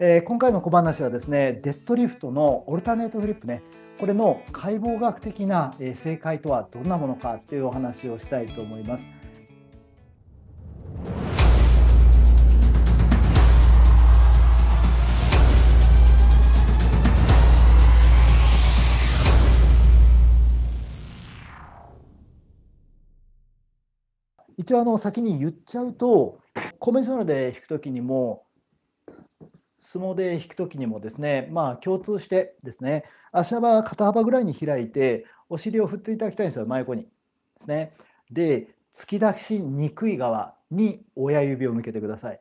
えー、今回の小話はですねデッドリフトのオルタネートフリップねこれの解剖学的な正解とはどんなものかっていうお話をしたいと思います。一応あの先に言っちゃうとコンベンショナルで弾く時にも相撲で引く時にもですね、まあ、共通してですね足幅肩幅ぐらいに開いてお尻を振っていただきたいんですよ真横に。ですね。で突き出しにくい側に親指を向けてください。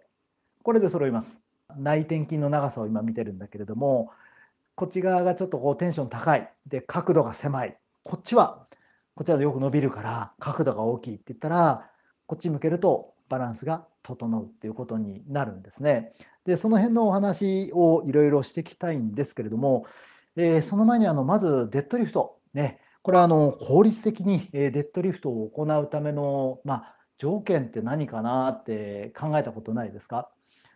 これで揃います。内転筋の長さを今見てるんだけれどもこっち側がちょっとこうテンション高いで角度が狭いこっちはこちらでよく伸びるから角度が大きいって言ったらこっち向けるとバランスが整うっていうことになるんですね。でその辺のお話をいろいろしていきたいんですけれども、えー、その前にあのまずデッドリフト、ね、これはあの効率的にデッドリフトを行うための、まあ、条件って何かなって考えたことないですか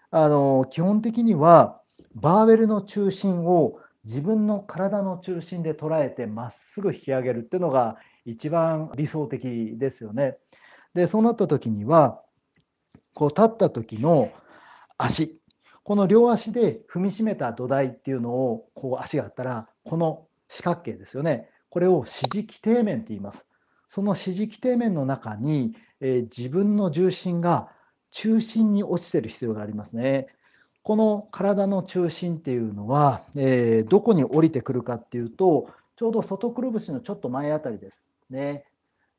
あの基本的にはバーベルの中心を自分の体の中心で捉えてまっすぐ引き上げるっていうのが一番理想的ですよね。でそうなった時にはこう立った時の足この両足で踏みしめた土台っていうのをこう足があったらこの四角形ですよねこれを支持基底面って言いますその支持基底面の中に、えー、自分の重心が中心に落ちてる必要がありますねこの体の中心っていうのは、えー、どこに降りてくるかっていうとちょうど外くるぶしのちょっと前あたりですね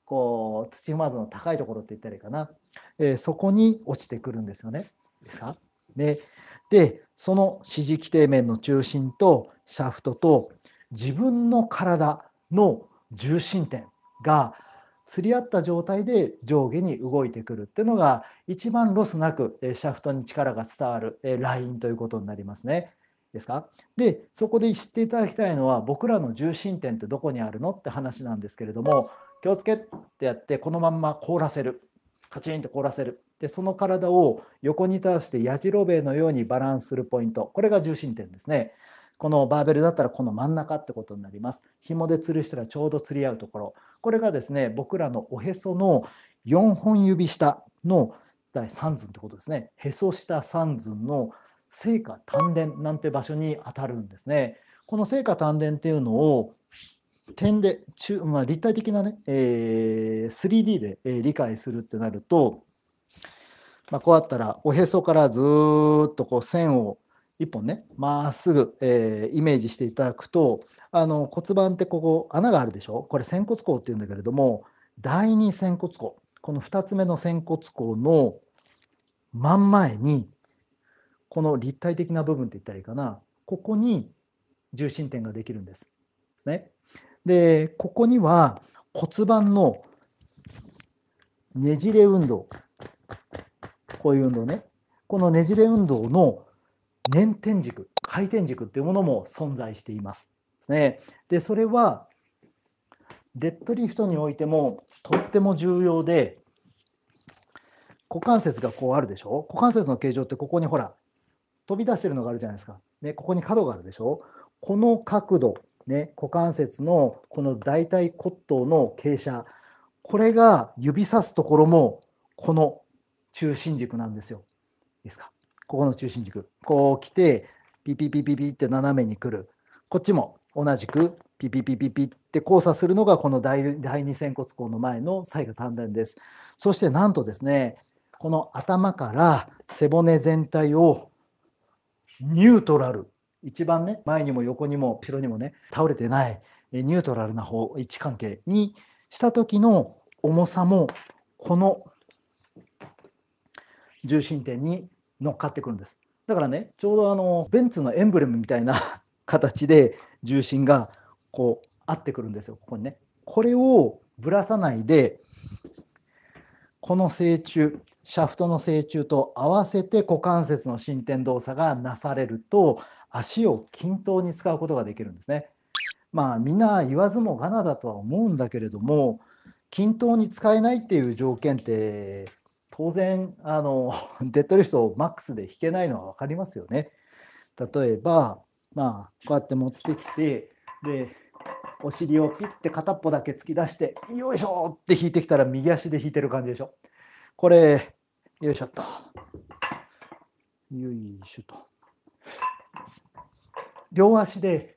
こう土踏まずの高いところって言ったらいいかな、えー、そこに落ちてくるんですよねですかねでその支持基底面の中心とシャフトと自分の体の重心点が釣り合った状態で上下に動いてくるっていうのが一番ロスなくシャフトに力が伝わるラインということになりますね。ですかでそこで知っていただきたいのは僕らの重心点ってどこにあるのって話なんですけれども気をつけってやってこのまんま凍らせるカチンと凍らせるでその体を横に倒してやじろべえのようにバランスするポイントこれが重心点ですねこのバーベルだったらこの真ん中ってことになります紐で吊るしたらちょうど釣り合うところこれがですね僕らのおへその4本指下の第3寸ってことですねへそ下3寸の聖火丹田なんて場所に当たるんですねこの聖火丹田っていうのを点で中、まあ、立体的なね、えー、3D で、え理解するってなるとまあ、こうやったらおへそからずっとこう線を一本ねまっすぐ、えー、イメージしていただくとあの骨盤ってここ穴があるでしょこれ仙骨孔っていうんだけれども第二仙骨孔この2つ目の仙骨孔の真ん前にこの立体的な部分って言ったらいいかなここに重心点ができるんです。ね、でここには骨盤のねじれ運動こういう運動ね。このねじれ運動の粘点軸、回転軸っていうものも存在しています。ね、でそれはデッドリフトにおいてもとっても重要で股関節がこうあるでしょ股関節の形状ってここにほら飛び出してるのがあるじゃないですか。ね、ここに角があるでしょこの角度、ね、股関節のこの大腿骨頭の傾斜これが指さすところもこの中心軸なんですよ。いいですか。ここの中心軸。こう来て、ピピピピピって斜めに来る。こっちも同じくピピピピピって交差するのがこの第二仙骨孔の前の最後短連です。そしてなんとですね、この頭から背骨全体をニュートラル、一番ね、前にも横にも後ろにもね、倒れてないニュートラルな方、位置関係にした時の重さも、この重心点に乗っかってくるんです。だからね、ちょうどあのベンツのエンブレムみたいな 形で重心がこう合ってくるんですよ、ここにね。これをぶらさないで、この正中、シャフトの正中と合わせて股関節の伸展動作がなされると、足を均等に使うことができるんですね。まあみんな言わずもがなだとは思うんだけれども均等に使えないっていう条件って当然あの デッドリフトをマックスで引けないのは分かりますよね。例えば、まあ、こうやって持ってきてでお尻をピッて片っぽだけ突き出してよいしょって引いてきたら右足で引いてる感じでしょ。これよいしょっとよいしょと。両足で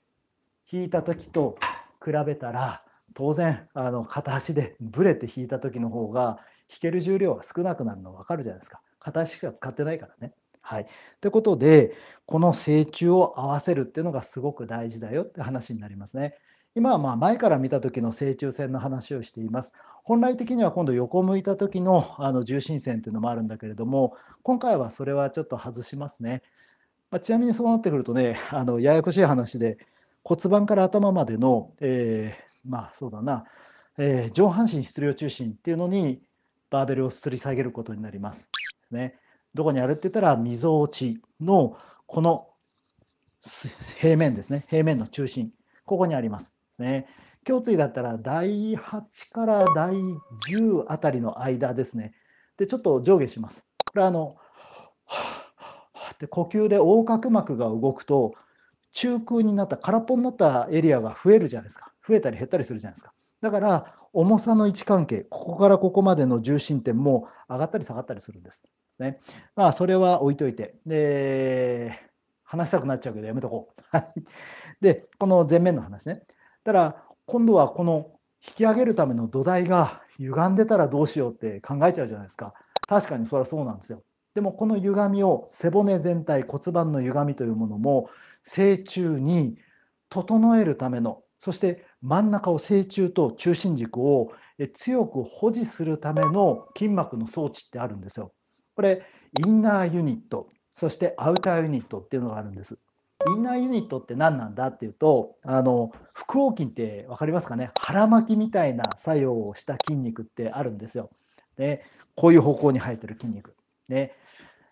引いた時と比べたら当然あの片足でブレて引いた時の方が弾ける重量は少なくなるの分かるじゃないですか。片足しか使ってないからね。はい。ってうことで、この成虫を合わせるっていうのがすごく大事だよって話になりますね。今はま前から見た時の正中線の話をしています。本来的には今度横向いた時のあの重心線っていうのもあるんだけれども、今回はそれはちょっと外しますね。まあ、ちなみにそうなってくるとね、あのややこしい話で骨盤から頭までの、えー、まあそうだな、えー、上半身質量中心っていうのにバーベルを吊り下げることになります。ですね、どこにあるって言ったら、みぞおちのこの平面ですね、平面の中心、ここにあります。ですね胸椎だったら第8から第10あたりの間ですね。で、ちょっと上下します。これあの、って呼吸で横隔膜が動くと、中空になった、空っぽになったエリアが増えるじゃないですか。増えたり減ったりするじゃないですか。だから重さの位置関係、ここからここまでの重心点も上がったり下がったりするんです。ね、まあ、それは置いといて、で、話したくなっちゃうけどやめとこう。で、この前面の話ね。だら、今度はこの引き上げるための土台が歪んでたらどうしようって考えちゃうじゃないですか。確かにそれはそうなんですよ。でもこの歪みを背骨全体骨盤の歪みというものも成虫に整えるためのそして真ん中を正中と中心軸を強く保持するための筋膜の装置ってあるんですよ。これインナーユニットそしてアウターユニットっていうのがあるんです。インナーユニットって何なんだっていうとあの腹横筋って分かりますかね腹巻きみたいな作用をした筋肉ってあるんですよ。でこういう方向に生えてる筋肉。ね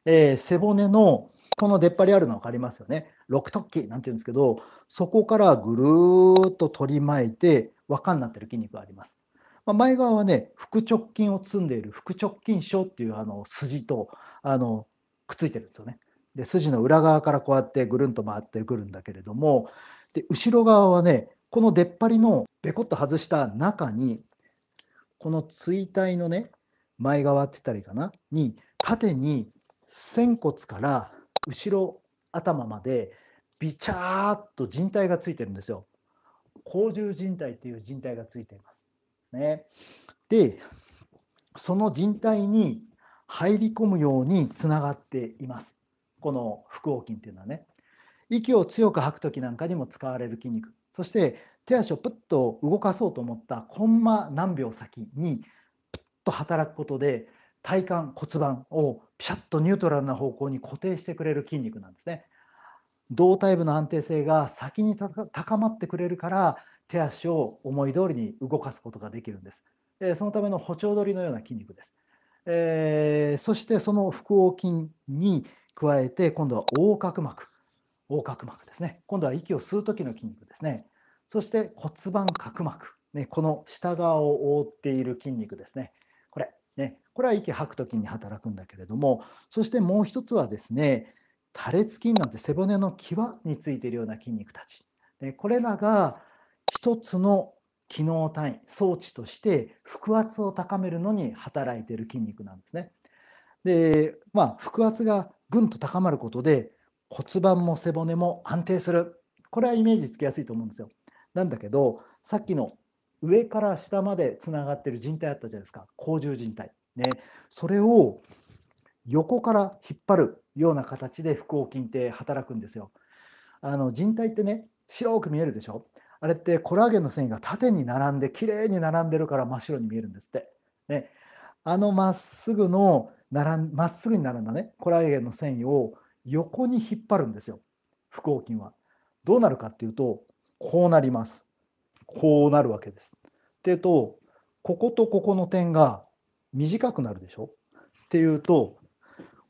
えー、背骨のこの出っ張りあるの分かりますよね。六突起なんて言うんですけど、そこからぐるーっと取り巻いて、輪っかになってる筋肉があります。まあ、前側はね、腹直筋を積んでいる腹直筋症っていうあの筋とあのくっついてるんですよね。で、筋の裏側からこうやってぐるんと回ってくるんだけれども、で、後ろ側はね、この出っ張りのべこっと外した中に、この椎体のね、前側って言ったらいいかな、に、縦に仙骨から後ろ頭までビチャーっと人体がついてるんですよ。甲獣人体っていう人体がついています。ね、でその人体に入り込むようにつながっています。この腹横筋っていうのはね。息を強く吐く時なんかにも使われる筋肉そして手足をプッと動かそうと思ったコンマ何秒先にプッと働くことで体幹骨盤をピシャッとニュートラルな方向に固定してくれる筋肉なんですね胴体部の安定性が先に高まってくれるから手足を思い通りに動かすことができるんですそのための歩調取りのような筋肉です、えー、そしてその腹横筋に加えて今度は横隔膜横隔膜ですね今度は息を吸う時の筋肉ですねそして骨盤角膜ね、この下側を覆っている筋肉ですね。これは息吐く時に働くんだけれどもそしてもう一つはですね多裂筋なんて背骨の際についているような筋肉たちでこれらが一つの機能単位装置として腹圧を高めるのに働いている筋肉なんですね。でまあ腹圧がぐんと高まることで骨盤も背骨も安定するこれはイメージつきやすいと思うんですよ。なんだけどさっきの上から下までつながってる人体あったじゃないですか甲状人帯ね、それを横から引っ張るような形で腹横筋って働くんですよ。あの人体ってね白く見えるでしょあれってコラーゲンの繊維が縦に並んで綺麗に並んでるから真っ白に見えるんですって。ね、あのまっすぐのまっすぐに並んだねコラーゲンの繊維を横に引っ張るんですよ腹横筋は。どうなるかっていうとこうなります。こうなるわけです。っていうとこことここの点が短くなるでしょっていうと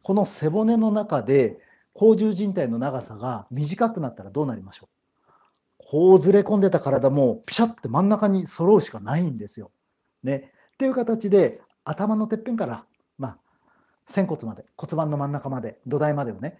この背骨の中で甲状靭帯の長さが短くなったらどうなりましょうこうずれ込んでた体もピシャって真ん中に揃うしかないんですよ。ね、っていう形で頭のてっぺんから、まあ、仙骨まで骨盤の真ん中まで土台までをね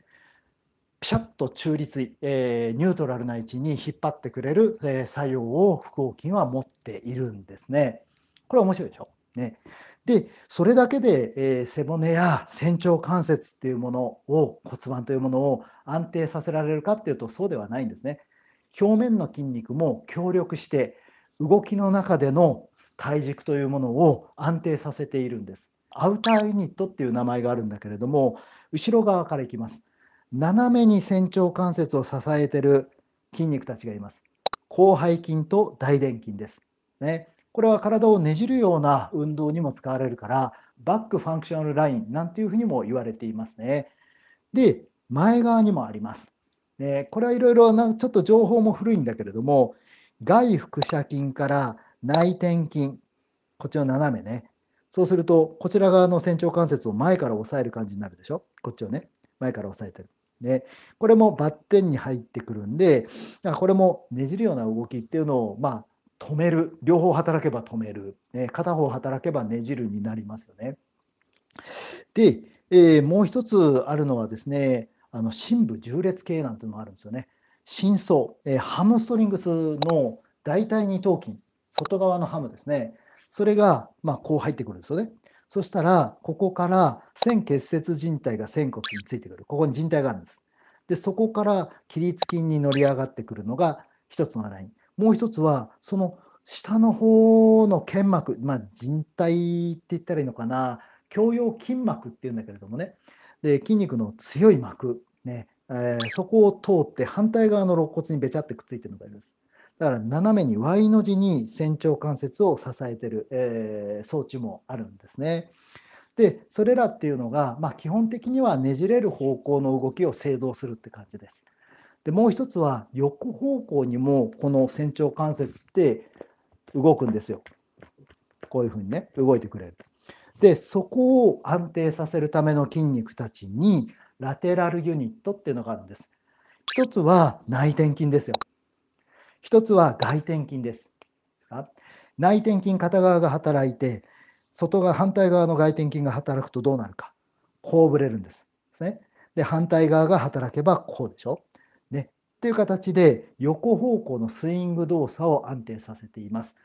ピシャッと中立位、えー、ニュートラルな位置に引っ張ってくれる、えー、作用を腹横筋は持っているんですね。これ面白いでしょ。ね、でそれだけで、えー、背骨や仙腸関節っていうものを骨盤というものを安定させられるかっていうとそうではないんですね。表面の筋肉も協力して動きの中での体軸というものを安定させているんです。アウターユニットっていう名前があるんだけれども後ろ側からいきます。斜めに仙腸関節を支えてる筋肉たちがいます。広背筋と大臀筋です。ね。これは体をねじるような運動にも使われるからバックファンクショナルラインなんていうふうにも言われていますね。で前側にもあります。でこれはいろいろなちょっと情報も古いんだけれども外腹斜筋から内転筋こっちの斜めねそうするとこちら側の仙腸関節を前から押さえる感じになるでしょこっちをね前から押さえてる。ね、これもバッテンに入ってくるんで、これもねじるような動きっていうのを、まあ、止める両方働けば止める、ね、片方働けばねじるになりますよね。で、えー、もう一つあるのはですねあの深部重列系なんてのがあるんですよね。深層、えー、ハムストリングスの大腿二頭筋外側のハムですねそれが、まあ、こう入ってくるんですよね。そしたらここから線結節靭帯が仙骨についてくるここに靭帯があるんです。でそこから起立筋に乗り上がってくるのが一つのラインもう一つは、その下の方の腱膜、まあ、人体って言ったらいいのかな、胸用筋膜っていうんだけれどもね、で筋肉の強い膜、ねえー、そこを通って反対側の肋骨にべちゃってくっついてるのがあります。だから斜めに Y の字に仙腸関節を支えてる、えー、装置もあるんですね。でそれらっていうのが、まあ、基本的にはねじれる方向の動きを制動するって感じです。でもう一つは横方向にもこの仙腸関節って動くんですよ。こういうふうにね動いてくれる。でそこを安定させるための筋肉たちにラテラルユニットっていうのがあるんです。一つは内転筋ですよ。一つは外転筋です。内転筋片側が働いて外側反対側の外転筋が働くとどうなるかこうぶれるんです。ですね。で反対側が働けばこうでしょ。っていう形で横方向のスイング動作を安定させています。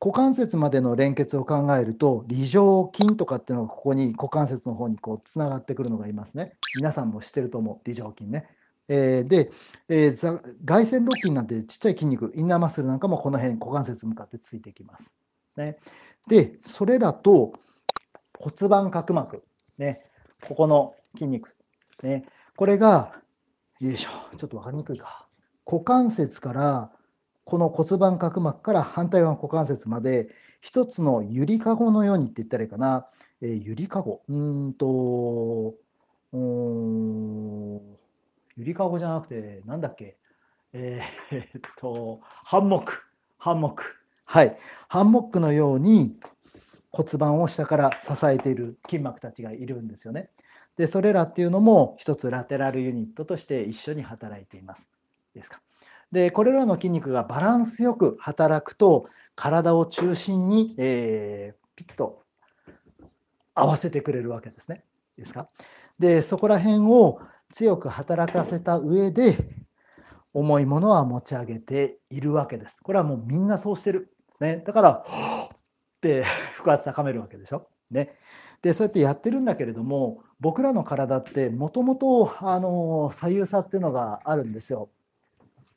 股関節までの連結を考えると離上筋とかっていうのがここに股関節の方にこうつながってくるのがいますね。皆さんも知ってると思う離上筋ね。えー、で、えー、外旋路筋なんてちっちゃい筋肉インナーマッスルなんかもこの辺股関節向かってついてきます。ね、でそれらと骨盤角膜、ね、ここの筋肉、ね、これがよいしょちょっと分かりにくいか。股関節からこの骨盤角膜から反対側の股関節まで一つのゆりかごのようにって言ったらいいかな、えー、ゆりかごうんとうんゆりかごじゃなくてなんだっけえー、っとハンモックハンモックはいハンモックのように骨盤を下から支えている筋膜たちがいるんですよね。でそれらっていうのも一つラテラルユニットとして一緒に働いています。ですか。でこれらの筋肉がバランスよく働くと体を中心に、えー、ピッと合わせてくれるわけですね。ですかでそこら辺を強く働かせた上で重いものは持ち上げているわけです。これはもうみんなそうしてる。ね、だからって腹圧高めるわけでしょ。ね、でそうやってやってるんだけれども僕らの体ってもともと左右差っていうのがあるんですよ。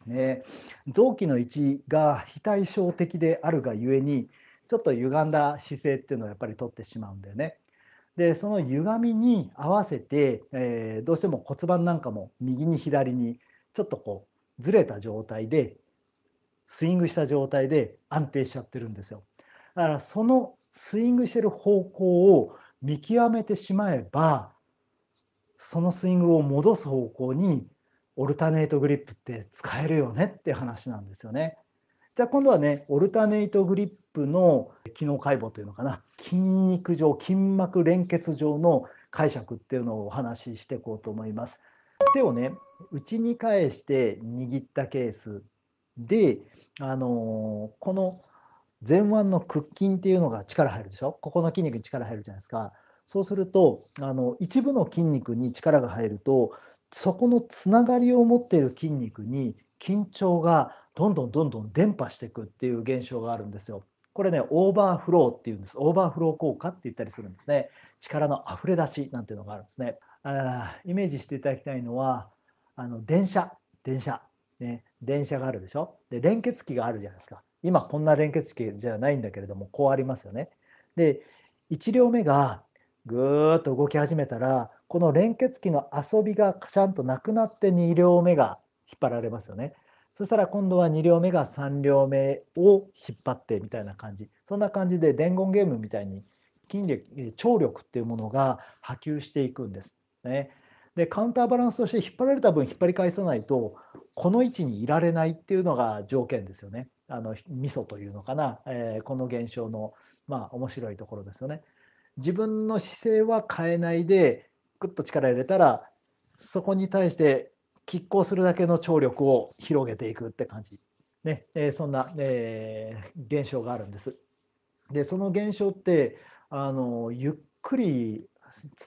ね臓器の位置が非対称的であるがゆえにちょっと歪んだ姿勢っていうのをやっぱり取ってしまうんだよね。でその歪みに合わせて、えー、どうしても骨盤なんかも右に左にちょっとこうずれた状態でスイングした状態で安定しちゃってるんですよ。だからそのスイングしてる方向を見極めてしまえばそのスイングを戻す方向にオルタネイトグリップって使えるよねって話なんですよね。じゃあ今度はねオルタネイトグリップの機能解剖というのかな筋肉上筋膜連結上の解釈っていうのをお話ししていこうと思います。手をね内に返して握ったケースで、あのこの前腕の屈筋っていうのが力入るでしょここの筋肉に力入るじゃないですか。そうするとあの一部の筋肉に力が入るとそこのつながりを持っている筋肉に緊張がどんどんどんどん伝播していくっていう現象があるんですよ。これね、オーバーフローっていうんです。オーバーフロー効果って言ったりするんですね。力の溢れ出しなんていうのがあるんですね。あイメージしていただきたいのは、あの電車、電車、ね、電車があるでしょ。で、連結器があるじゃないですか。今こんな連結器じゃないんだけれども、こうありますよね。で、1両目がぐーっと動き始めたら、この連結器の遊びがちゃんとなくなって2両目が引っ張られますよね。そしたら今度は2両目が3両目を引っ張ってみたいな感じそんな感じで伝言ゲームみたいに筋力張力っていうものが波及していくんですね。でカウンターバランスとして引っ張られた分引っ張り返さないとこの位置にいられないっていうのが条件ですよね。あのミソというのかな、えー、この現象のまあ面白いところですよね。自分の姿勢は変えないでグッと力入れたらそこに対して拮抗するだけの張力を広げていくって感じ、ねえー、そんな、えー、現象があるんです。でその現象ってあのゆっくり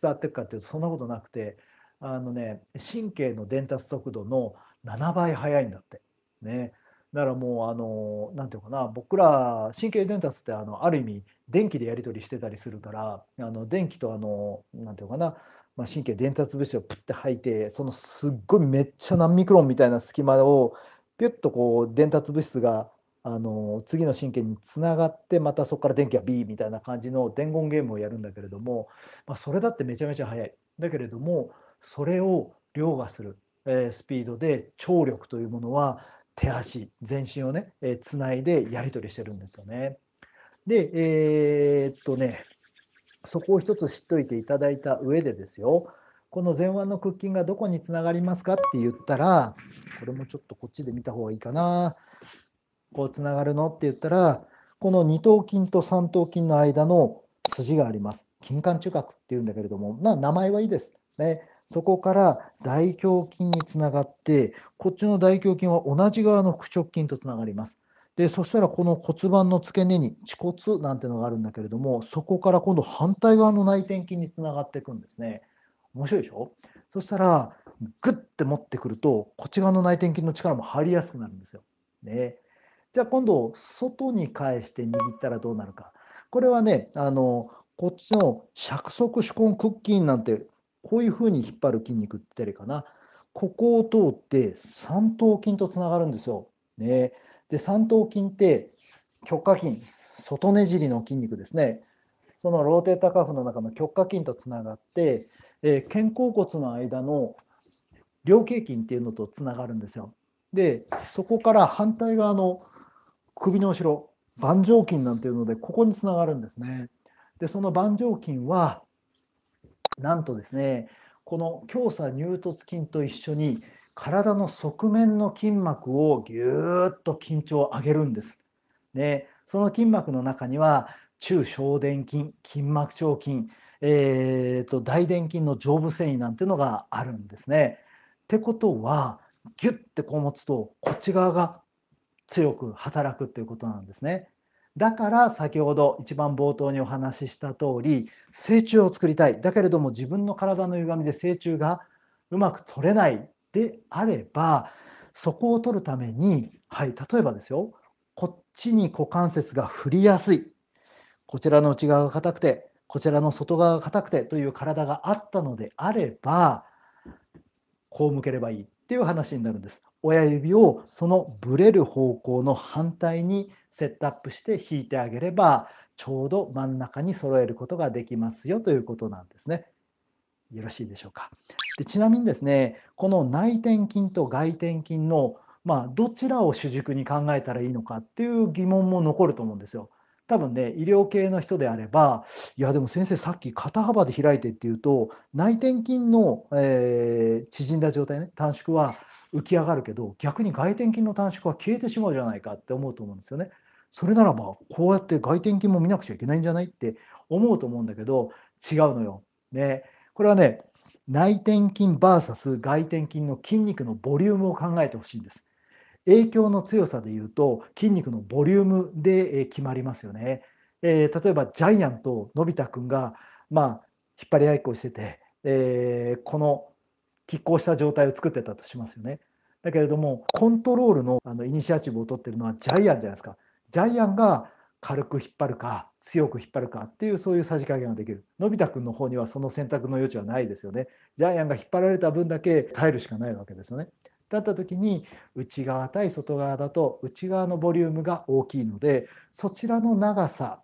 伝わっていくかっていうとそんなことなくてあのね神経の伝達速度の7倍速いんだって。ね、ならもうあの何て言うかな僕ら神経伝達ってあのある意味電気でやり取りしてたりするからあの電気とあの何て言うかなまあ、神経伝達物質をプッて吐いてそのすっごいめっちゃ何ミクロンみたいな隙間をピュッとこう伝達物質があの次の神経につながってまたそこから電気が B みたいな感じの伝言ゲームをやるんだけれども、まあ、それだってめちゃめちゃ速いだけれどもそれを凌駕する、えー、スピードで聴力というものは手足全身をねつな、えー、いでやり取りしてるんですよね。でえー、っとねそこを一つ知っておいていただいた上でですよこの前腕の屈筋がどこにつながりますかって言ったらこれもちょっとこっちで見た方がいいかなこうつながるのって言ったらこの二頭筋と三頭筋の間の筋があります筋管中角っていうんだけれども名前はいいですねそこから大胸筋につながってこっちの大胸筋は同じ側の腹直筋とつながりますでそしたらこの骨盤の付け根に恥骨なんてのがあるんだけれどもそこから今度反対側の内転筋につながっていくんですね面白いでしょそしたらグッて持ってくるとこっち側の内転筋の力も入りやすくなるんですよ、ね、じゃあ今度外に返して握ったらどうなるかこれはねあのこっちの尺足手根屈筋なんてこういうふうに引っ張る筋肉って言ったりかなここを通って三頭筋とつながるんですよねで、三頭筋って極下筋、外ねじりの筋肉ですね。そのローテータカフの中の極下筋とつながって、えー、肩甲骨の間の両頸筋っていうのとつながるんですよ。で、そこから反対側の首の後ろ、盤状筋なんていうので、ここにつながるんですね。で、その盤状筋は、なんとですね、この強鎖乳突筋と一緒に体の側面の筋膜をぎゅーっと緊張を上げるんです。でその筋膜の中には中小殿筋筋膜腸筋、えーと、大電筋の上部繊維なんてのがあるんですね。ってことはギュッてこう持つとこっち側が強く働くっていうことなんですね。だから先ほど一番冒頭にお話しした通り成虫を作りたいだけれども自分の体の歪みで成虫がうまく取れないであればそこを取るために、はい、例えばですよこっちに股関節が振りやすいこちらの内側が硬くてこちらの外側が硬くてという体があったのであればこう向ければいいっていう話になるんです。親指をそのブレる方向の反対にセットアップして引いてあげればちょうど真ん中に揃えることができますよということなんですね。よろしいでしょうか。でちなみにですねこの内転筋と外転筋の、まあ、どちらを主軸に考えたらいいのかっていう疑問も残ると思うんですよ。多分ね医療系の人であればいやでも先生さっき肩幅で開いてっていうと内転筋の、えー、縮んだ状態ね短縮は浮き上がるけど逆に外転筋の短縮は消えてしまうじゃないかって思うと思うんですよね。それならばこうやって外転筋も見なくちゃいけないんじゃないって思うと思うんだけど違うのよ。ねこれはね、内転筋 VS 外転筋の筋肉のボリュームを考えてほしいんです。影響の強さでいうと筋肉のボリュームで決まりますよね。えー、例えばジャイアンとのび太くんが、まあ、引っ張り合いっこしてて、えー、この拮抗した状態を作ってたとしますよね。だけれどもコントロールのあのイニシアチブを取ってるのはジャイアンじゃないですか。ジャイアンが軽く引っ張るか強く引っ張るかっていうそういうさじ加減ができるのび太くんの方にはその選択の余地はないですよねジャイアンが引っ張られた分だけ耐えるしかないわけですよねだった時に内側対外側だと内側のボリュームが大きいのでそちらの長さ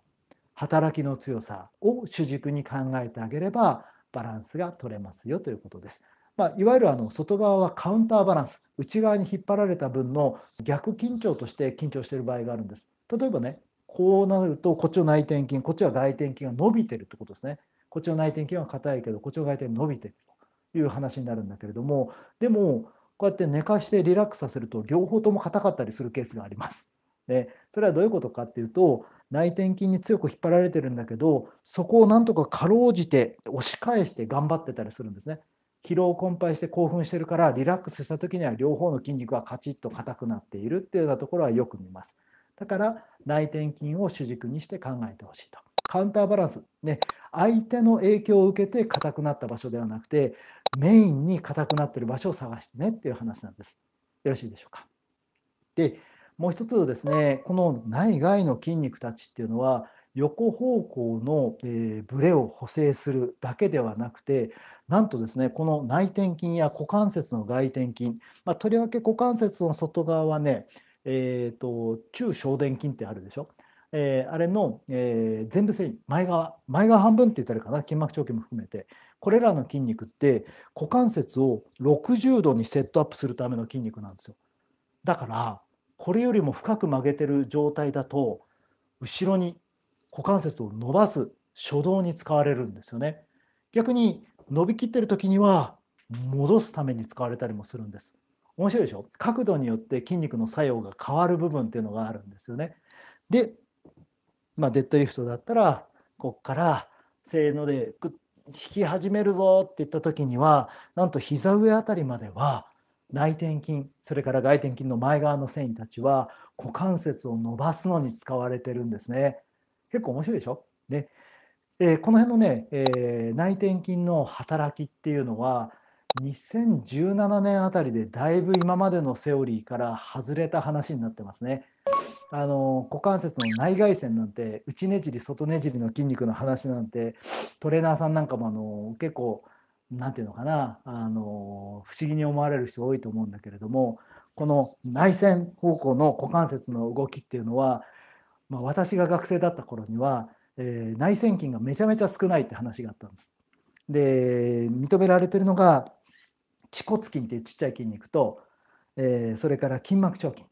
働きの強さを主軸に考えてあげればバランスが取れますよということです。まあ、いわゆるあの外側はカウンターバランス内側に引っ張られた分の逆緊張として緊張している場合があるんです。例えばねこうなると、こっちの内転筋、こっちは外転筋が伸びてるってことですね。こっちの内転筋は硬いけど、こっちの外転伸びてるという話になるんだけれども、でも、こうやって寝かしてリラックスさせると、両方とも硬かったりするケースがあります。で、それはどういうことかっていうと、内転筋に強く引っ張られてるんだけど、そこをなんとかかろうじて押し返して頑張ってたりするんですね。疲労困憊して興奮してるからリラックスした時には両方の筋肉がカチッと硬くなっているっていうようなところはよく見ます。だから内転筋を主軸にして考えてほしいと。カウンターバランス、ね、相手の影響を受けて硬くなった場所ではなくてメインに硬くなってる場所を探してねっていう話なんです。よろしいでしょうか。でもう一つですねこの内外の筋肉たちっていうのは横方向の、えー、ブレを補正するだけではなくてなんとですねこの内転筋や股関節の外転筋、まあ、とりわけ股関節の外側はねえーと、中小電筋ってあるでしょ、えー、あれの、えー、前部維前側前側半分って言ったらいいかな筋膜張筋も含めてこれらの筋肉って股関節を60度にセットアップするための筋肉なんですよだからこれよりも深く曲げてる状態だと後ろに股関節を伸ばす初動に使われるんですよね逆に伸びきってる時には戻すために使われたりもするんです面白いでしょ角度によって筋肉の作用が変わる部分っていうのがあるんですよね。で、まあ、デッドリフトだったらこっからせーので引き始めるぞって言った時にはなんと膝上あたりまでは内転筋それから外転筋の前側の繊維たちは股関節を伸ばすのに使われてるんですね。結構面白いでしょで、えー、この辺のね、えー、内転筋の働きっていうのは2017年あたりでだいぶ今までのセオリーから外れた話になってますね。あの股関節の内外線なんて内ねじり外ねじりの筋肉の話なんてトレーナーさんなんかもあの結構何て言うのかなあの不思議に思われる人多いと思うんだけれどもこの内線方向の股関節の動きっていうのは、まあ、私が学生だった頃には、えー、内線筋がめちゃめちゃ少ないって話があったんです。で認められてるのが恥骨筋っていうちっちゃい筋肉と、えー、それから筋膜腸筋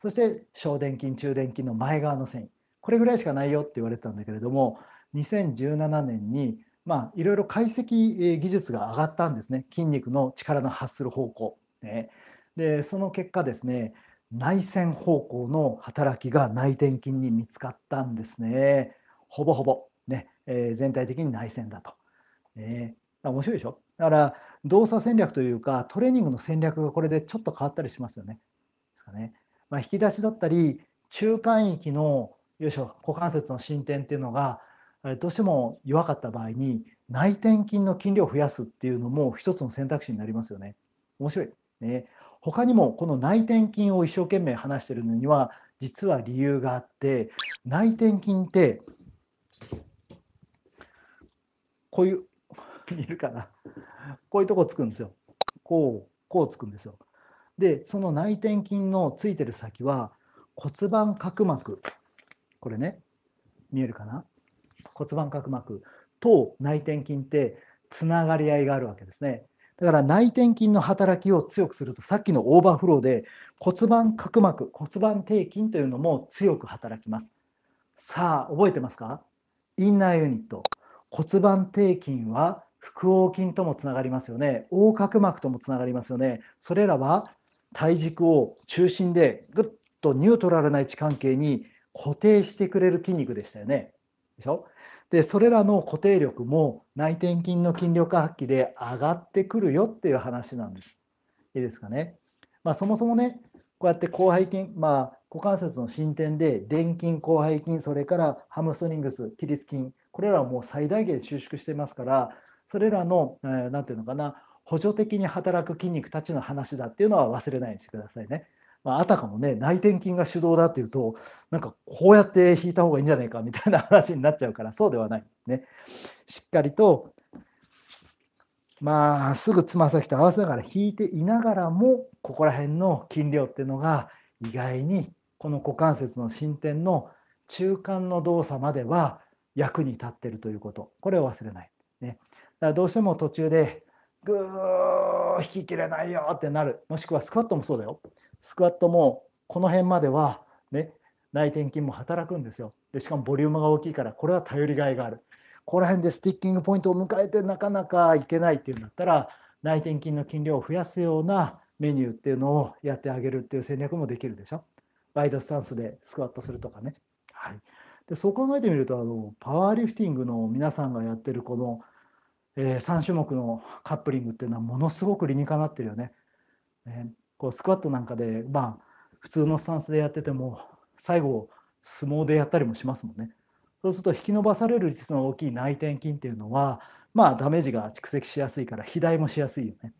そして小殿筋中殿筋の前側の繊維これぐらいしかないよって言われてたんだけれども2017年にまあいろいろ解析技術が上がったんですね筋肉の力の発する方向、ね、でその結果ですね内線方向の働きが内転筋に見つかったんですねほぼほぼね、えー、全体的に内線だと、ね、面白いでしょだから動作戦略というかトレーニングの戦略がこれでちょっと変わったりしますよね。ですかねまあ、引き出しだったり中間域のよいしょ股関節の伸展っていうのがどうしても弱かった場合に内転筋の筋量を増やすっていうのも一つの選択肢になりますよね。面白い、ね、他にもこの内転筋を一生懸命話してるのには実は理由があって内転筋ってこういう見えるかな。こういうとこつくんですよ。こう、こうつくんですよ。で、その内転筋のついてる先は骨盤角膜。これね、見えるかな骨盤角膜と内転筋ってつながり合いがあるわけですね。だから内転筋の働きを強くするとさっきのオーバーフローで骨盤角膜骨盤底筋というのも強く働きますさあ覚えてますかインナーユニット骨盤底筋は腹横筋ともつながりますよね横隔膜ともつながりますよねそれらは体軸を中心でぐっとニュートラルな位置関係に固定してくれる筋肉でしたよねでしょでそれらの固定力も内転筋の筋力発揮で上がってくるよっていう話なんですいいですかねまあ、そもそもねこうやって広背筋まあ股関節の進展で臀筋広背筋それからハムストリングス起立筋これらはもう最大限収縮してますからそれらの何、えー、て言うのかな補助的に働く筋肉たちの話だっていうのは忘れないようにしてくださいね。まあ、あたかもね内転筋が主導だっていうとなんかこうやって引いた方がいいんじゃないかみたいな話になっちゃうからそうではないね。しっかりとまあすぐつま先と合わせながら引いていながらもここら辺の筋量っていうのが意外にこの股関節の進展の中間の動作までは役に立ってるということこれを忘れない。らどうしても途中でぐー引ききれないよってなるもしくはスクワットもそうだよスクワットもこの辺まではね内転筋も働くんですよでしかもボリュームが大きいからこれは頼りがいがあるここら辺でスティッキングポイントを迎えてなかなかいけないっていうんだったら内転筋の筋量を増やすようなメニューっていうのをやってあげるっていう戦略もできるでしょワイドスタンスでスクワットするとかね、はい、でそう考えてみるとあのパワーリフティングの皆さんがやってるこのえー、3種目のカップリングっていうのはものすごく理にかなってるよね。ねこうスクワットなんかでまあ普通のスタンスでやってても最後相撲でやったりもしますもんね。そうすると引き伸ばされる率の大きい内転筋っていうのはまあダメージが蓄積しやすいから肥大もしやすいよね。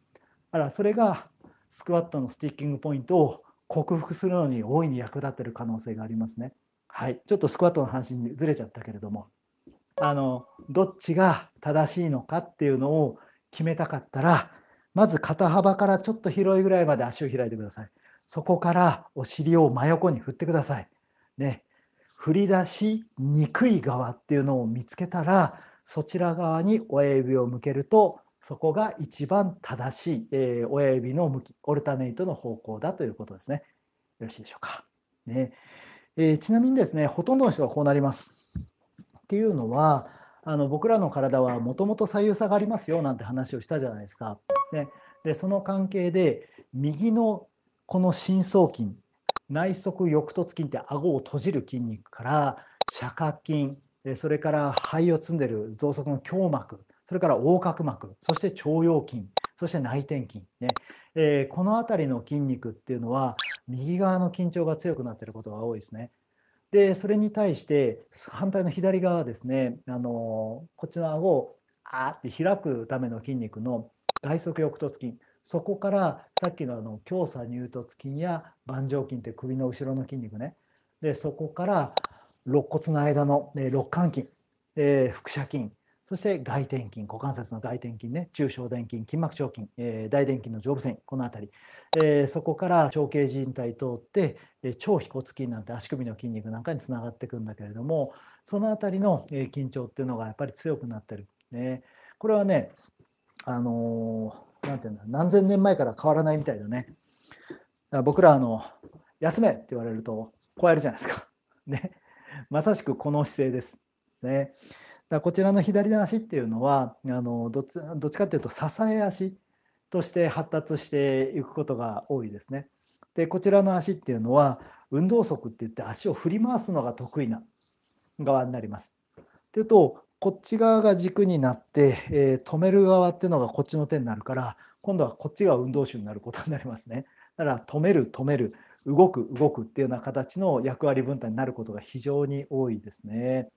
だからそれがスクワットのスティッキングポイントを克服するのに大いに役立ってる可能性がありますね。はい、ちょっとスクワットの話にずれちゃったけれどもあのどっちが正しいのかっていうのを決めたかったらまず肩幅からちょっと広いぐらいまで足を開いてください。そこからお尻を真横に振ってください。ね、振り出しにくい側っていうのを見つけたらそちら側に親指を向けるとそこが一番正しい、えー、親指の向きオルタネイトの方向だということですね。よろしいでしょうか。ねえー、ちなみにですねほとんどの人がこうなります。っていうのはあの僕らの体はもともと左右差がありますよなんて話をしたじゃないですか。ね、でその関係で右のこの深層筋内側翼突筋って顎を閉じる筋肉から斜角筋それから肺を積んでる臓足の胸膜それから横隔膜そして腸腰筋そして内転筋ね、えー、この辺りの筋肉っていうのは右側の緊張が強くなってることが多いですね。で、それに対して反対の左側ですね、あのこちらをあって開くための筋肉の外側翼突筋、そこからさっきのあの強鎖乳突筋や盤状筋って首の後ろの筋肉ね、でそこから肋骨の間の、ね、肋間筋、え腹斜筋、そして外転筋、股関節の外転筋ね、中小殿筋、筋膜腸筋、えー、大殿筋の上部線、この辺り、えー、そこから長径靭帯通って、えー、超腓骨筋なんて足首の筋肉なんかにつながっていくんだけれども、その辺りの、え緊張っていうのがやっぱり強くなってる。ね、これはね、あのー、なんていうんだ、何千年前から変わらないみたいだね。だ僕らあの、休めって言われると、こうやるじゃないですか。ね、まさしくこの姿勢です。ね。だこちらの左の足っていうのはあのどっちどっちかっていうと支え足として発達していくことが多いですね。でこちらの足っていうのは運動足っていって足を振り回すのが得意な側になります。っていうとこっち側が軸になって、えー、止める側っていうのがこっちの手になるから今度はこっちが運動手になることになりますね。だから止める止める動く動くっていうような形の役割分担になることが非常に多いですね。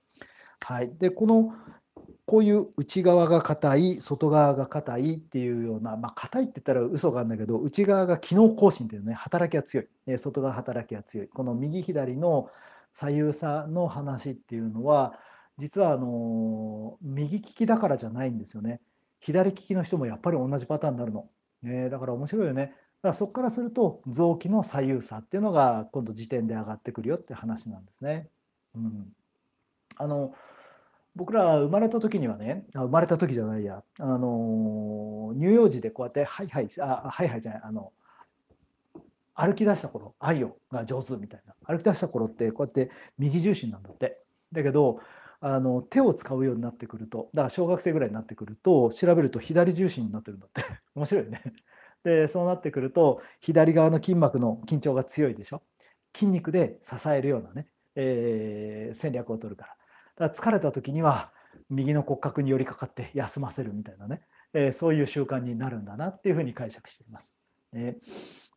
はい、でこのこういう内側が硬い外側が硬いっていうようなまあ硬いって言ったら嘘があるんだけど内側が機能更新っていうね働きが強い外側働きが強いこの右左の左右差の話っていうのは実はあの右利きだからじゃないんですよね左利きの人もやっぱり同じパターンになるの、ね、だから面白いよねだからそこからすると臓器の左右差っていうのが今度時点で上がってくるよって話なんですね。うんあの僕ら生まれた時にはねあ生まれた時じゃないやあの乳幼児でこうやって「はいはい」あ「はいはい」じゃないあの歩き出した頃「愛を」が上手みたいな歩き出した頃ってこうやって右重心なんだって。だけどあの手を使うようになってくるとだから小学生ぐらいになってくると調べると左重心になってるんだって 面白いね。でそうなってくると左側の筋膜の緊張が強いでしょ筋肉で支えるようなね、えー、戦略を取るからだから疲れた時には右の骨格に寄りかかって休ませるみたいなね、えー、そういう習慣になるんだなっていうふうに解釈しています。えー、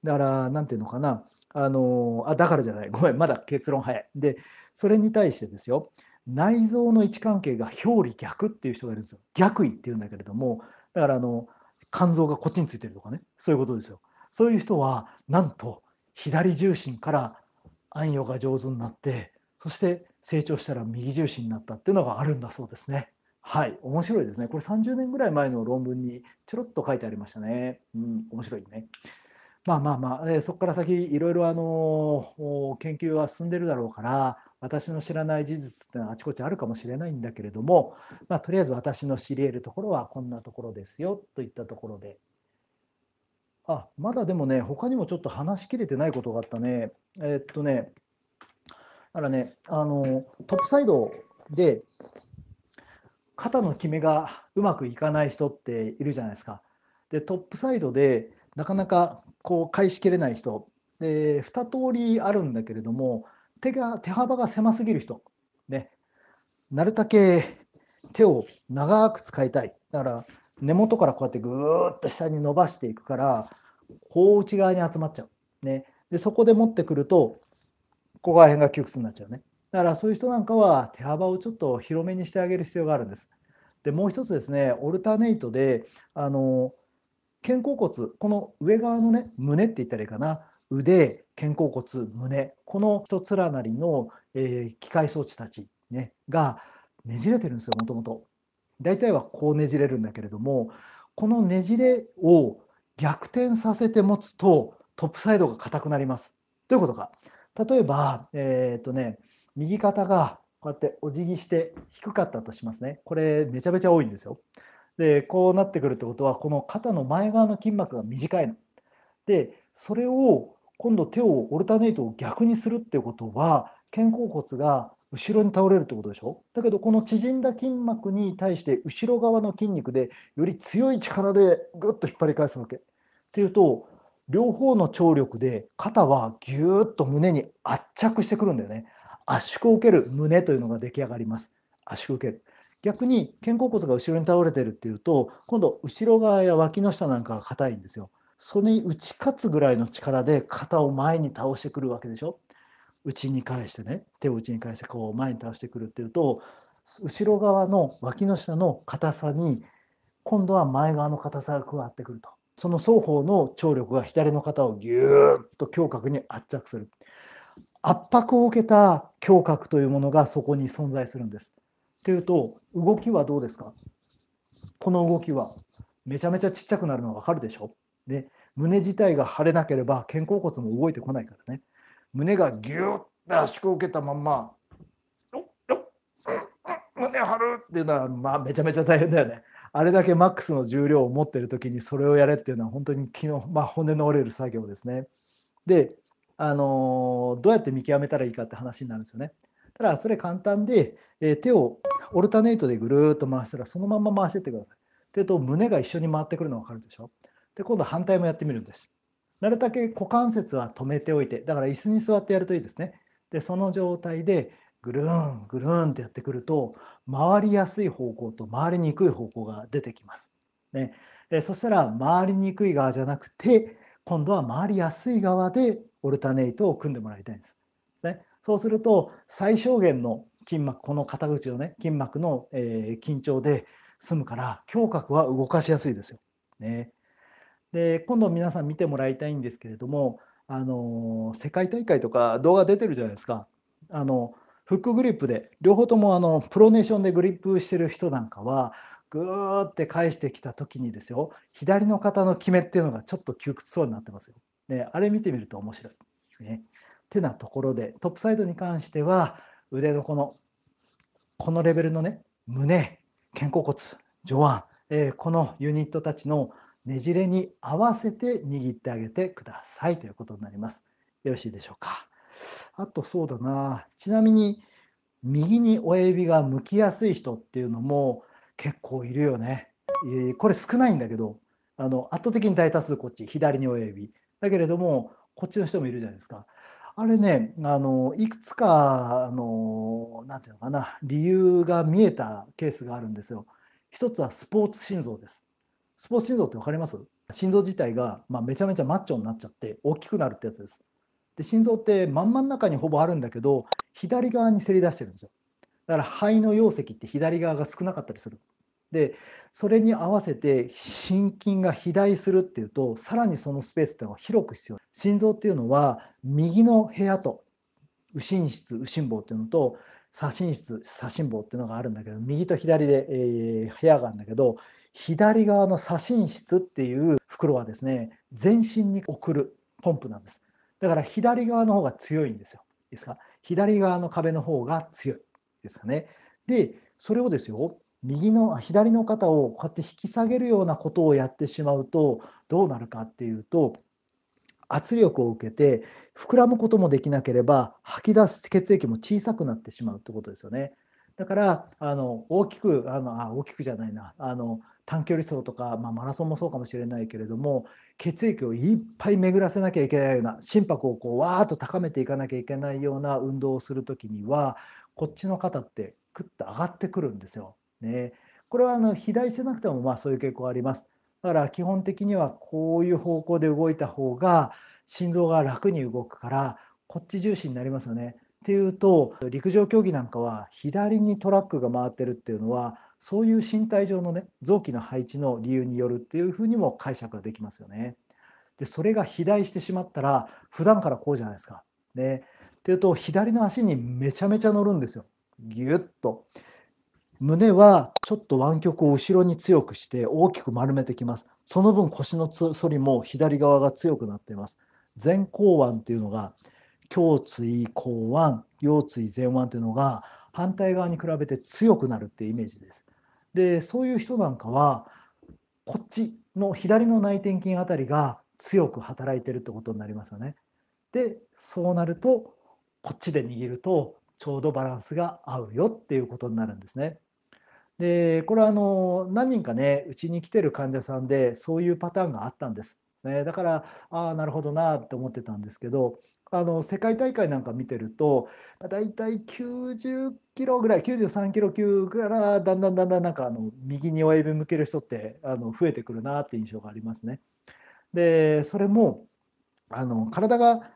だから何て言うのかなあのあだからじゃないごめんまだ結論早い。でそれに対してですよ内臓の位置関係が表裏逆っていう人がいるんですよ。逆位っていうんだけれどもだからあの肝臓がこっちについてるとかねそういうことですよ。そういう人はなんと左重心から安養が上手になってそして成長したら右重心になったっていうのがあるんだそうですね。はい、面白いですね。これ30年ぐらい前の論文にちょろっと書いてありましたね。うん、面白いね。まあまあまあ、えー、そこから先いろいろあの研究は進んでるだろうから私の知らない事実ってのはあちこちあるかもしれないんだけれども、まあ、とりあえず私の知り得るところはこんなところですよといったところであまだでもね他にもちょっと話しきれてないことがあったねえー、っとねからね、あのトップサイドで肩の決めがうまくいかない人っているじゃないですか。でトップサイドでなかなかこう返しきれない人で2通りあるんだけれども手が手幅が狭すぎる人、ね、なるたけ手を長く使いたいだから根元からこうやってぐーっと下に伸ばしていくからこう内側に集まっちゃう。ね、でそこで持ってくるとここら辺が窮屈になっちゃうね。だからそういう人なんかは手幅をちょっと広めにしてあげる必要があるんです。でもう一つですね、オルタネイトで、あの肩甲骨、この上側のね、胸って言ったらいいかな、腕、肩甲骨、胸、この一つらなりの、えー、機械装置たち、ね、がねじれてるんですよ、もともと。大体はこうねじれるんだけれども、このねじれを逆転させて持つと、トップサイドが硬くなります。どういうことか。例えば、えっ、ー、とね、右肩がこうやってお辞儀して低かったとしますね。これめちゃめちゃ多いんですよ。で、こうなってくるってことは、この肩の前側の筋膜が短いの。で、それを今度手をオルタネイトを逆にするっていうことは、肩甲骨が後ろに倒れるってことでしょだけどこの縮んだ筋膜に対して後ろ側の筋肉でより強い力でぐっと引っ張り返すわけ。っていうと両方の張力で肩はぎゅーっと胸に圧着してくるんだよね。圧縮を受ける胸というのが出来上がります。圧縮を受ける。逆に肩甲骨が後ろに倒れてるっていうと今度後ろ側や脇の下なんかが硬いんですよ。それに打ち勝つぐらいの力で肩を前に倒してくるわけでしょ。内に返してね手を内に返してこう前に倒してくるっていうと後ろ側の脇の下の硬さに今度は前側の硬さが加わってくると。その双方の聴力が左の肩をぎゅーっと胸郭に圧着する圧迫を受けた胸郭というものがそこに存在するんです。というと動きはどうですかこの動きはめちゃめちゃちっちゃくなるのが分かるでしょで胸自体が腫れなければ肩甲骨も動いてこないからね胸がぎゅーっと圧縮を受けたまんま胸張るっていうのは、まあ、めちゃめちゃ大変だよね。あれだけマックスの重量を持ってる時にそれをやれっていうのは本当に昨日、まあ、骨の折れる作業ですね。で、あのー、どうやって見極めたらいいかって話になるんですよね。ただそれ簡単で、えー、手をオルタネートでぐるっと回したらそのまま回してってください。っていうと胸が一緒に回ってくるのが分かるでしょ。で今度反対もやってみるんです。なるだけ股関節は止めておいてだから椅子に座ってやるといいですね。でその状態でぐるんぐるんってやってくると回りやすい方向と回りにくい方向が出てきます。ね、えそしたら回りにくい側じゃなくて今度は回りやすい側でオルタネイトを組んでもらいたいんです。ね、そうすると最小限の筋膜この肩口のね筋膜の、えー、緊張で済むから胸郭は動かしやすいですよ。ね、で今度皆さん見てもらいたいんですけれども、あの世界大会とか動画出てるじゃないですか。あのフックグリップで両方ともあのプロネーションでグリップしてる人なんかはぐーって返してきた時にですよ左の方の決めっていうのがちょっと窮屈そうになってますよ。ね、あれ見てみると面白い。ね、てなところでトップサイドに関しては腕のこのこのレベルのね胸肩甲骨上腕、えー、このユニットたちのねじれに合わせて握ってあげてくださいということになります。よろしいでしょうか。あとそうだなちなみに右に親指が向きやすい人っていうのも結構いるよね。えこれ少ないんだけどあの圧倒的に大多数こっち左に親指だけれどもこっちの人もいるじゃないですか。あれねあのいくつかあのなていうのかな理由が見えたケースがあるんですよ。一つはスポーツ心臓です。スポーツ心臓って分かります心臓自体が、まあ、めちゃめちゃマッチョになっちゃって大きくなるってやつです。で心臓って真ん真ん中にほぼあるんだけど左側にせり出してるんですよだから肺の容積って左側が少なかったりするでそれに合わせて心筋が肥大するっていうとさらにそのスペースっていうのは広く必要心臓っていうのは右の部屋と右心室右心房っていうのと左心室左心房っていうのがあるんだけど右と左で、えー、部屋があるんだけど左側の左心室っていう袋はですね全身に送るポンプなんですだから左側の方が強いんですよ。いいですか左側の壁の方が強いですかね。で、それをですよ、右の左の肩をこうやって引き下げるようなことをやってしまうとどうなるかっていうと圧力を受けて膨らむこともできなければ吐き出す血液も小さくなってしまうってことですよね。だからあの大きくあのあ大きくじゃないなあの短距離走とか、まあ、マラソンもそうかもしれないけれども血液をいっぱい巡らせなきゃいけないような心拍をこうわーっと高めていかなきゃいけないような運動をする時にはこっちの肩ってクッと上がってくるんですよ。ね、これはあの肥大してなくてもまあそういう傾向あります。だから基本的にはこういう方向で動いた方が心臓が楽に動くからこっち重視になりますよね。っていうと陸上競技なんかは左にトラックが回ってるっていうのはそういう身体上のね臓器の配置の理由によるっていうふうにも解釈ができますよね。でそれが肥大してしまったら普段からこうじゃないですか。ね、っていうと左の足にめちゃめちゃ乗るんですよ。ぎゅっと。胸はちょっと湾曲を後ろに強くして大きく丸めてきます。その分腰の反りも左側が強くなっています。前後腕っていうのが胸椎後腕腰椎前腕っていうのが反対側に比べて強くなるっていうイメージです。でそういう人なんかはこっちの左の内転筋あたりが強く働いてるってことになりますよね。でそうなるとこっちで握るとちょうどバランスが合うよっていうことになるんですね。でこれはあの何人かねうちに来てる患者さんでそういうパターンがあったんです。ね、だからああなるほどなって思ってたんですけどあの世界大会なんか見てると、大体たい90キロぐらい、93キロ級からだんだんだんだんなんかあの右に親指向ける人ってあの増えてくるなって印象がありますね。で、それもあの体が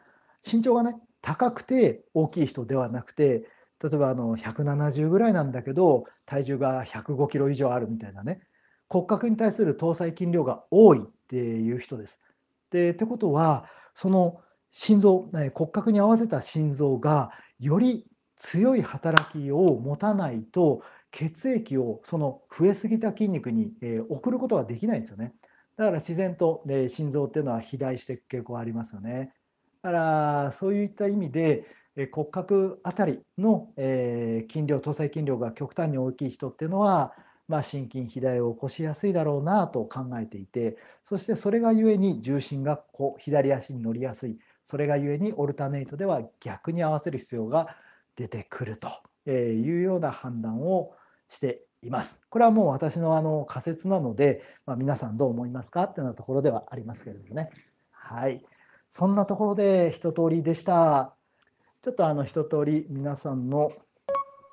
身長がね高くて大きい人ではなくて、例えばあの170ぐらいなんだけど体重が105キロ以上あるみたいなね骨格に対する搭載筋量が多いっていう人です。でってことはその心臓、え骨格に合わせた心臓がより強い働きを持たないと血液をその増えすぎた筋肉に、え送ることができないんですよね。だから自然と、え心臓っていうのは肥大していく傾向ありますよね。だからそういった意味で、え骨格あたりの、え筋量搭載筋量が極端に大きい人っていうのは、まあ、心筋肥大を起こしやすいだろうなと考えていてそしてそれがゆえに重心がこう左足に乗りやすいそれがゆえにオルタネイトでは逆に合わせる必要が出てくるというような判断をしています。これはもう私のあの仮説なので、まあ、皆さんどう思いますかっていうようなところではありますけれどもね。はい、そんなところで一通りでした。ちょっとあの一通り皆さんの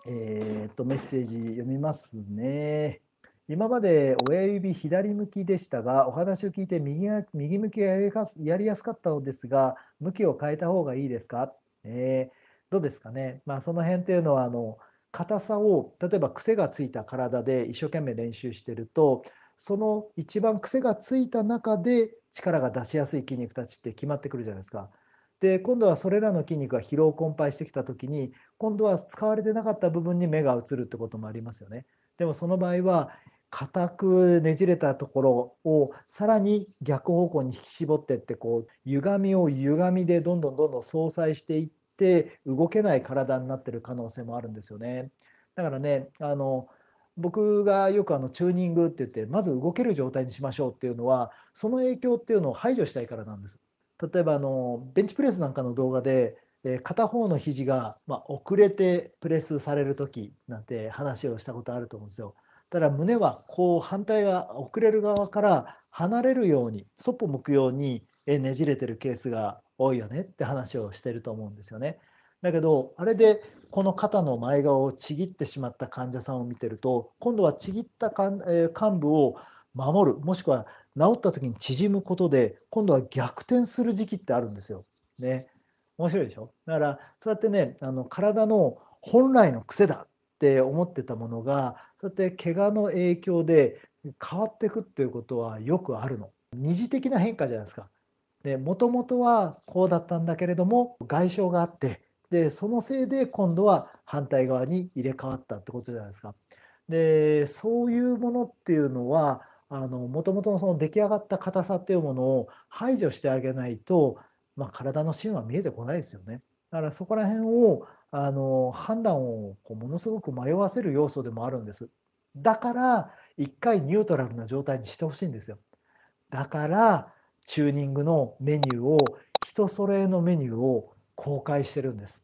えー、っとメッセージ読みますね。今まで親指左向きでしたが、お話を聞いて右右向きがやりやすかったのですが、向きを変えた方がいいですか、えー、どうですかね、まあ、その辺っていうのはあの、硬さを、例えば癖がついた体で一生懸命練習してると、その一番癖がついた中で力が出しやすい筋肉たちって決まってくるじゃないですか。で今度はそれらの筋肉が疲労困憊してきた時に今度は使われてなかった部分に目が移るってこともありますよね。でもその場合は硬くねじれたところをさらに逆方向に引き絞ってってこう歪みを歪みでどんどんどんどん相殺していって動けない体になってる可能性もあるんですよね。だからねあの僕がよくあのチューニングって言ってまず動ける状態にしましょうっていうのはその影響っていうのを排除したいからなんです。例えばあのベンチプレスなんかの動画でえ片方の肘がま遅れてプレスされる時なんて話をしたことあると思うんですよ。ただ胸はこう反対側遅れる側から離れるようにそっぽ向くようにねじれてるケースが多いよねって話をしてると思うんですよね。だけどあれでこの肩の前側をちぎってしまった患者さんを見てると今度はちぎったえ患部を守るもしくは治った時に縮むことで今度は逆転する時期ってあるんですよ。ね面白いでしょだからそうやってねあの体の本来の癖だって思ってたものがそうやって怪我の影響で変わっていくっていうことはよくあるの。二次的な変化じゃないですか。で、もともとはこうだったんだけれども、外傷があって、で、そのせいで今度は反対側に入れ替わったってことじゃないですか。で、そういうものっていうのは、あの、もともとのその出来上がった硬さっていうものを排除してあげないと、まあ、体の芯は見えてこないですよね。だからそこら辺をあの判断をこうものすごく迷わせる要素でもあるんです。だから一回ニュートラルな状態にしてほしいんですよ。だからチューニングのメニューを人それのメニューを公開してるんです。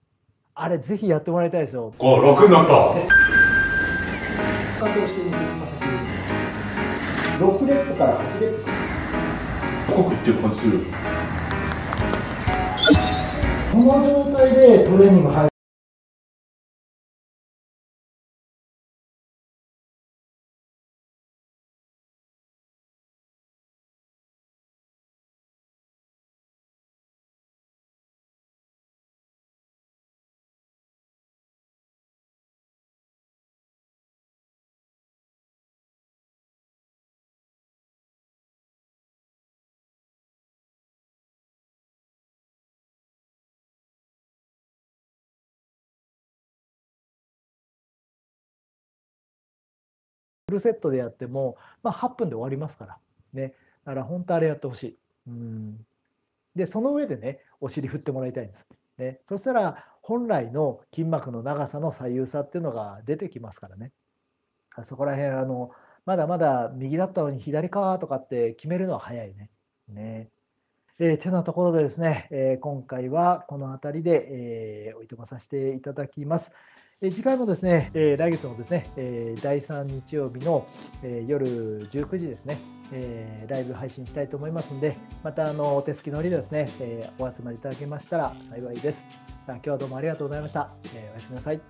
あれぜひやってもらいたいですよ。五六のと。六レットから八レップ。濃くってる感じする。この状態でトレーニング入る。ルセットでやっても、まあ、8分で終わりますから。ね。だから本当あれやってほしい。うん。で、その上でね、お尻振ってもらいたいんです。ね。そしたら、本来の筋膜の長さの左右差っていうのが出てきますからね。そこら辺、あの、まだまだ右だったのに左かとかって決めるのは早いね。ね。えー、てなところでですね、えー、今回はこの辺りで、えー、おいとまさせていただきます。えー、次回もですね、えー、来月のですね、えー、第3日曜日の、えー、夜19時ですね、えー、ライブ配信したいと思いますので、またあのお手すきのりでですね、えー、お集まりいただけましたら幸いです。今日はどうもありがとうございました。えー、おやすみなさい。